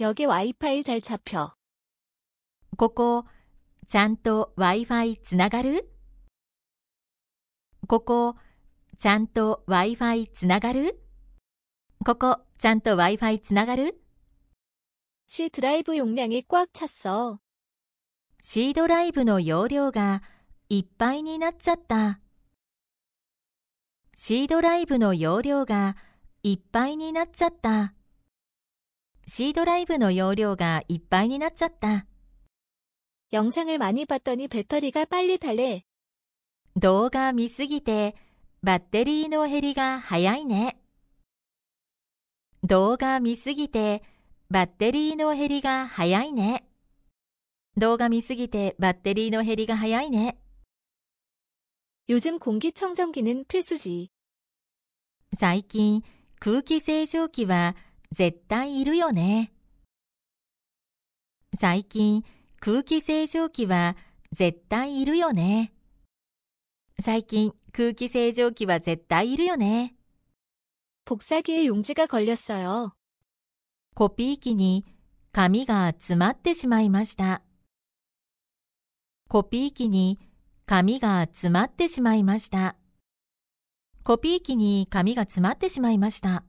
여기와이파이잘잡혀ここ、ちゃんと Wi-Fi つながるここ、ちゃんと Wi-Fi つながるここ、ちゃんと Wi-Fi つながる C ドライブ容量이꽉찼 어。 C ドライブの容量がいっぱいになっちゃった。C ドライブの容量がいっぱいになっちゃった。C 드라이브の容量がいっぱいになっちゃった。 영상을 많이 봤더니 배터리가 빨리 달래. 動画見すぎて 배터리 の減りが早いね.動画見すぎて 배터리 の減りが早いね.動画見すぎて 배터리 の減りが早いね. 요즘 공기청정기는 필수지. 最近空気清浄機は絶対いるよね。最近空気清浄機は絶対いるよね。最近空気清浄機は絶対いるよね。복사기에용지가걸렸어 요。 コピー機に紙が詰まってしまいました。コピー機に紙が詰まってしまいました。コピー機に紙が詰まってしまいました。